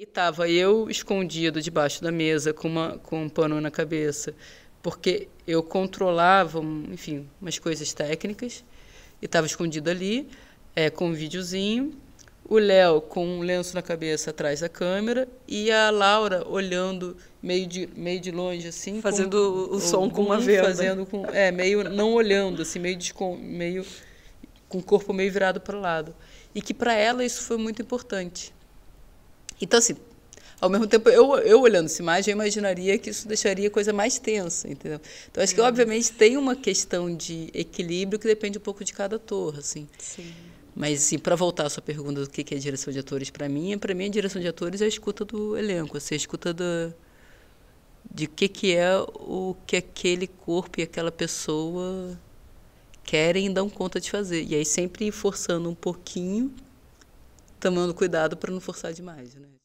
E tava eu escondido debaixo da mesa com, uma, com um pano na cabeça, porque eu controlava, enfim, umas coisas técnicas e estava escondido ali é, com um videozinho. O Léo com um lenço na cabeça atrás da câmera e a Laura olhando meio de, meio de longe, assim. Fazendo com, o som com uma venda. Fazendo com, é, meio não olhando, assim, meio, meio com o corpo meio virado para o lado. E que para ela isso foi muito importante então, assim, ao mesmo tempo, eu, eu olhando essa imagem, eu imaginaria que isso deixaria a coisa mais tensa, entendeu? Então, acho que, uhum. obviamente, tem uma questão de equilíbrio que depende um pouco de cada ator, assim. Sim. Mas, assim, para voltar à sua pergunta do que é direção de atores, para mim, para mim, a direção de atores é a escuta do elenco, assim, a escuta da, de que, que é o que aquele corpo e aquela pessoa querem e dão conta de fazer. E aí, sempre forçando um pouquinho tomando cuidado para não forçar demais, né?